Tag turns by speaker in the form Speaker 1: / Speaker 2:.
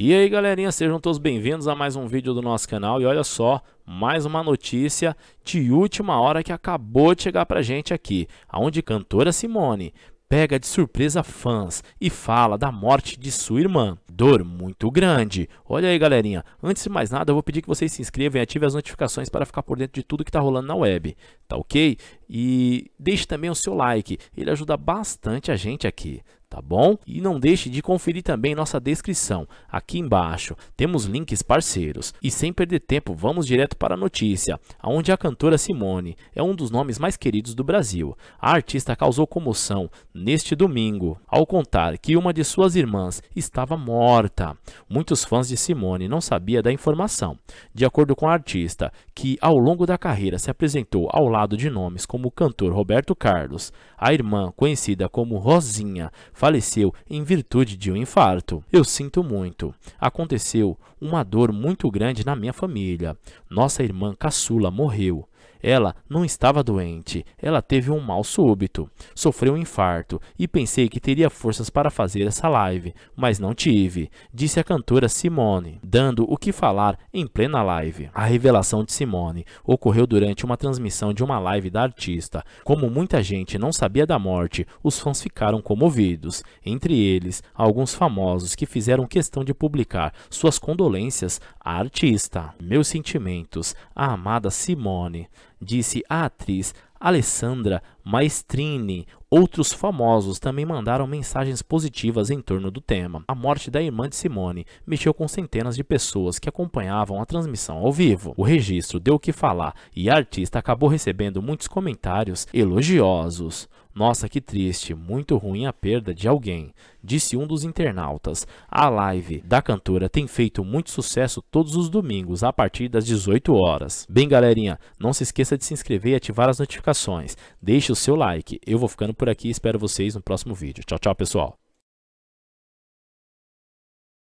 Speaker 1: E aí galerinha, sejam todos bem-vindos a mais um vídeo do nosso canal e olha só, mais uma notícia de última hora que acabou de chegar pra gente aqui, aonde cantora Simone pega de surpresa fãs e fala da morte de sua irmã. Dor muito grande. Olha aí galerinha, antes de mais nada eu vou pedir que vocês se inscrevam e ativem as notificações para ficar por dentro de tudo que está rolando na web, tá ok? E deixe também o seu like, ele ajuda bastante a gente aqui tá bom? E não deixe de conferir também nossa descrição. Aqui embaixo temos links parceiros. E sem perder tempo, vamos direto para a notícia, onde a cantora Simone é um dos nomes mais queridos do Brasil. A artista causou comoção neste domingo ao contar que uma de suas irmãs estava morta. Muitos fãs de Simone não sabia da informação. De acordo com a artista, que ao longo da carreira se apresentou ao lado de nomes como o cantor Roberto Carlos, a irmã, conhecida como Rosinha, faleceu em virtude de um infarto. Eu sinto muito. Aconteceu uma dor muito grande na minha família. Nossa irmã caçula morreu. Ela não estava doente, ela teve um mal súbito, sofreu um infarto e pensei que teria forças para fazer essa live, mas não tive, disse a cantora Simone, dando o que falar em plena live. A revelação de Simone ocorreu durante uma transmissão de uma live da artista. Como muita gente não sabia da morte, os fãs ficaram comovidos, entre eles alguns famosos que fizeram questão de publicar suas condolências à artista. Meus sentimentos, a amada Simone disse a atriz Alessandra Maestrini, Outros famosos também mandaram mensagens positivas em torno do tema. A morte da irmã de Simone mexeu com centenas de pessoas que acompanhavam a transmissão ao vivo. O registro deu o que falar e a artista acabou recebendo muitos comentários elogiosos. Nossa, que triste, muito ruim a perda de alguém, disse um dos internautas. A live da cantora tem feito muito sucesso todos os domingos a partir das 18 horas. Bem, galerinha, não se esqueça de se inscrever e ativar as notificações. Deixe o seu like. Eu vou ficando por aqui espero vocês no próximo vídeo. Tchau, tchau, pessoal.